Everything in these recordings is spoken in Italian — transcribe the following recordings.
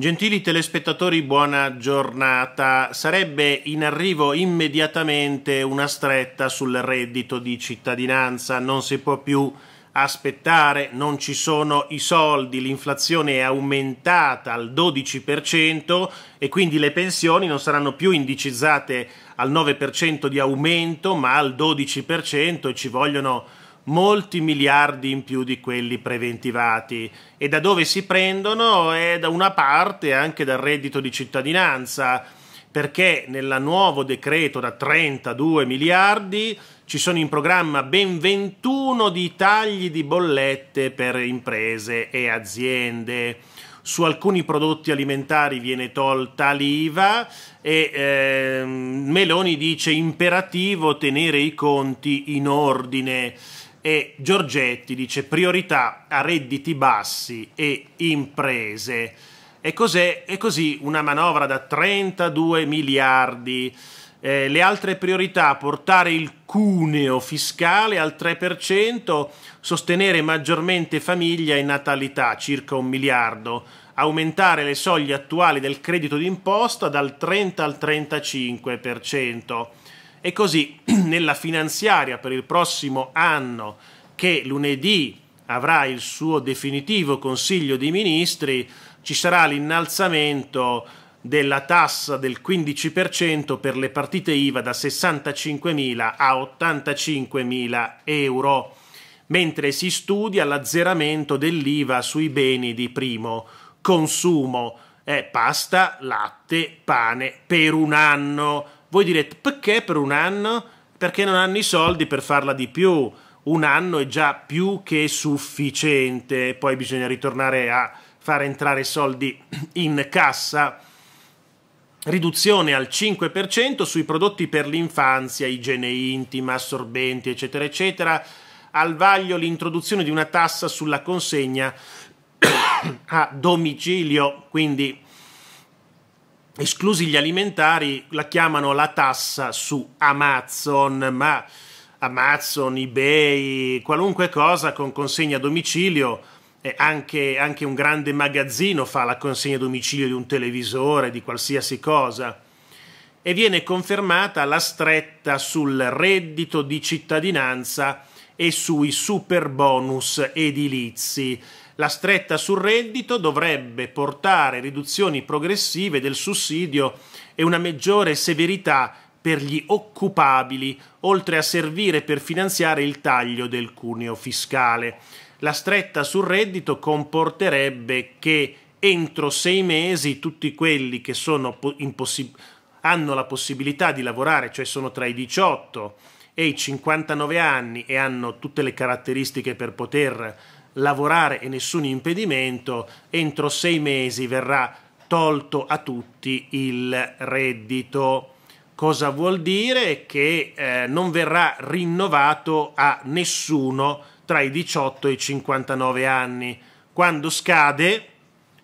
Gentili telespettatori, buona giornata. Sarebbe in arrivo immediatamente una stretta sul reddito di cittadinanza, non si può più aspettare, non ci sono i soldi, l'inflazione è aumentata al 12% e quindi le pensioni non saranno più indicizzate al 9% di aumento, ma al 12% e ci vogliono molti miliardi in più di quelli preventivati. E da dove si prendono? È da una parte anche dal reddito di cittadinanza, perché nel nuovo decreto da 32 miliardi ci sono in programma ben 21 di tagli di bollette per imprese e aziende su alcuni prodotti alimentari viene tolta l'IVA e eh, Meloni dice imperativo tenere i conti in ordine e Giorgetti dice priorità a redditi bassi e imprese. E, cos'è? e così una manovra da 32 miliardi. Eh, le altre priorità, portare il cuneo fiscale al 3%, sostenere maggiormente famiglia e natalità, circa un miliardo, aumentare le soglie attuali del credito d'imposta dal 30 al 35%. E così nella finanziaria per il prossimo anno che lunedì avrà il suo definitivo Consiglio dei Ministri, ci sarà l'innalzamento della tassa del 15% per le partite IVA da 65.000 a 85.000 euro, mentre si studia l'azzeramento dell'IVA sui beni di primo consumo, eh, pasta, latte, pane, per un anno voi direte perché per un anno? Perché non hanno i soldi per farla di più. Un anno è già più che sufficiente, poi bisogna ritornare a far entrare soldi in cassa. Riduzione al 5% sui prodotti per l'infanzia, igiene intima, assorbenti, eccetera, eccetera. Al vaglio l'introduzione di una tassa sulla consegna a domicilio, quindi Esclusi gli alimentari, la chiamano la tassa su Amazon, ma Amazon, eBay, qualunque cosa con consegna a domicilio, anche, anche un grande magazzino fa la consegna a domicilio di un televisore, di qualsiasi cosa e viene confermata la stretta sul reddito di cittadinanza e sui super bonus edilizi. La stretta sul reddito dovrebbe portare riduzioni progressive del sussidio e una maggiore severità per gli occupabili, oltre a servire per finanziare il taglio del cuneo fiscale. La stretta sul reddito comporterebbe che entro sei mesi tutti quelli che hanno la possibilità di lavorare, cioè sono tra i 18 e i 59 anni e hanno tutte le caratteristiche per poter lavorare e nessun impedimento, entro sei mesi verrà tolto a tutti il reddito. Cosa vuol dire? Che eh, non verrà rinnovato a nessuno tra i 18 e i 59 anni. Quando scade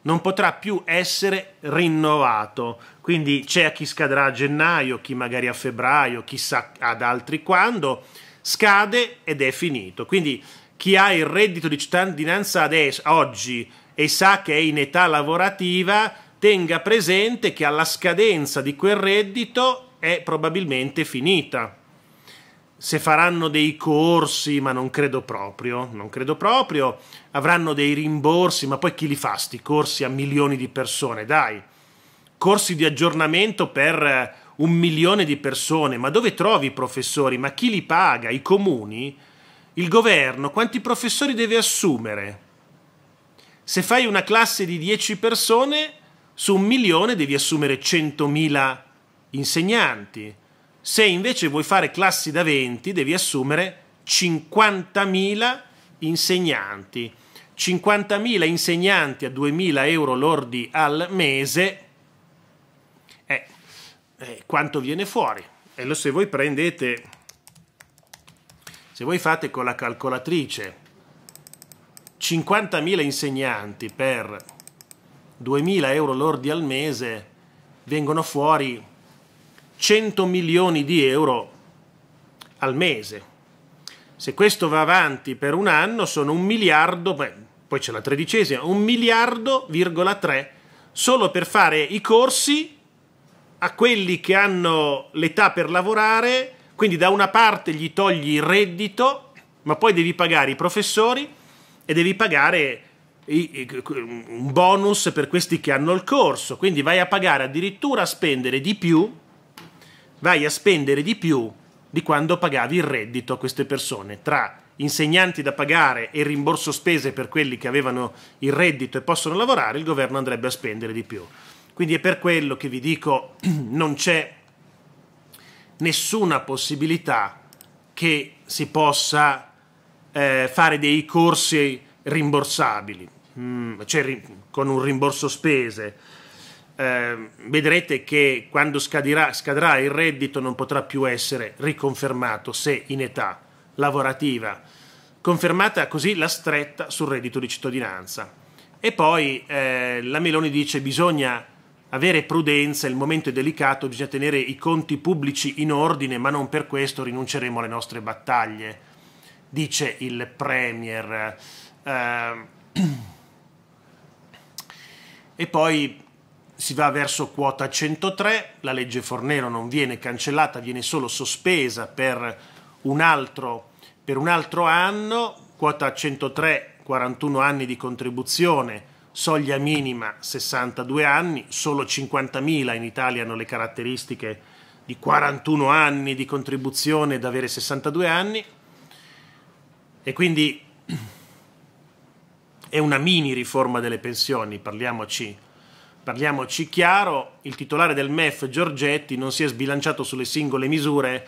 non potrà più essere rinnovato. Quindi c'è a chi scadrà a gennaio, chi magari a febbraio, chissà ad altri quando. Scade ed è finito. Quindi chi ha il reddito di cittadinanza adesso, oggi e sa che è in età lavorativa tenga presente che alla scadenza di quel reddito è probabilmente finita. Se faranno dei corsi, ma non credo proprio, non credo proprio, avranno dei rimborsi, ma poi chi li fa sti corsi a milioni di persone, dai. Corsi di aggiornamento per eh, un milione di persone, ma dove trovi i professori? Ma chi li paga? I comuni? Il governo quanti professori deve assumere? Se fai una classe di 10 persone, su un milione devi assumere 100.000 insegnanti. Se invece vuoi fare classi da 20, devi assumere 50.000 insegnanti. 50.000 insegnanti a 2.000 euro lordi al mese, eh, eh, quanto viene fuori? E lo se voi prendete se voi fate con la calcolatrice 50.000 insegnanti per 2.000 euro lordi al mese, vengono fuori 100 milioni di euro al mese. Se questo va avanti per un anno sono un miliardo, beh, poi c'è la tredicesima, un miliardo virgola miliardo,3 solo per fare i corsi a quelli che hanno l'età per lavorare quindi da una parte gli togli il reddito, ma poi devi pagare i professori e devi pagare un bonus per questi che hanno il corso. Quindi vai a pagare addirittura a spendere di più, vai a spendere di più di quando pagavi il reddito a queste persone, tra insegnanti da pagare e rimborso spese per quelli che avevano il reddito e possono lavorare, il governo andrebbe a spendere di più. Quindi è per quello che vi dico non c'è nessuna possibilità che si possa eh, fare dei corsi rimborsabili, mm, cioè con un rimborso spese. Eh, vedrete che quando scadirà, scadrà il reddito non potrà più essere riconfermato se in età lavorativa. Confermata così la stretta sul reddito di cittadinanza. E poi eh, la Meloni dice che bisogna avere prudenza, il momento è delicato, bisogna tenere i conti pubblici in ordine, ma non per questo rinunceremo alle nostre battaglie, dice il Premier. Eh, e poi si va verso quota 103, la legge Fornero non viene cancellata, viene solo sospesa per un altro, per un altro anno, quota 103, 41 anni di contribuzione soglia minima 62 anni, solo 50.000 in Italia hanno le caratteristiche di 41 anni di contribuzione ed avere 62 anni e quindi è una mini riforma delle pensioni, parliamoci, parliamoci chiaro, il titolare del MEF Giorgetti non si è sbilanciato sulle singole misure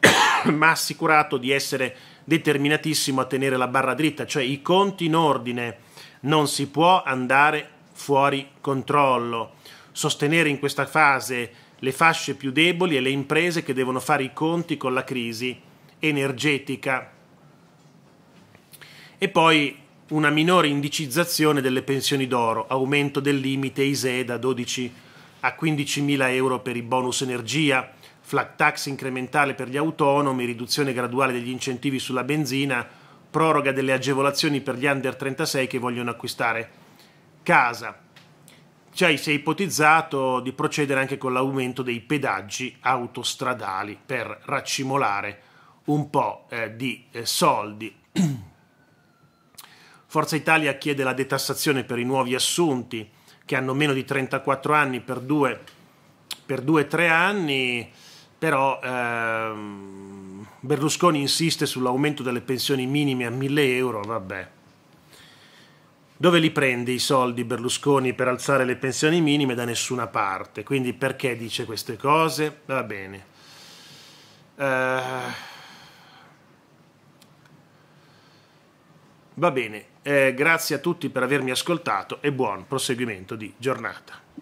ma ha assicurato di essere determinatissimo a tenere la barra dritta, cioè i conti in ordine non si può andare fuori controllo. Sostenere in questa fase le fasce più deboli e le imprese che devono fare i conti con la crisi energetica. E poi una minore indicizzazione delle pensioni d'oro, aumento del limite ISE da 12 a 15 mila euro per i bonus energia, flat tax incrementale per gli autonomi, riduzione graduale degli incentivi sulla benzina, proroga delle agevolazioni per gli under 36 che vogliono acquistare casa. Cioè si è ipotizzato di procedere anche con l'aumento dei pedaggi autostradali per raccimolare un po' eh, di eh, soldi. Forza Italia chiede la detassazione per i nuovi assunti che hanno meno di 34 anni per 2-3 anni, però ehm, Berlusconi insiste sull'aumento delle pensioni minime a 1000 euro, vabbè. Dove li prende i soldi Berlusconi per alzare le pensioni minime? Da nessuna parte. Quindi perché dice queste cose? Va bene. Uh... Va bene, eh, grazie a tutti per avermi ascoltato e buon proseguimento di giornata.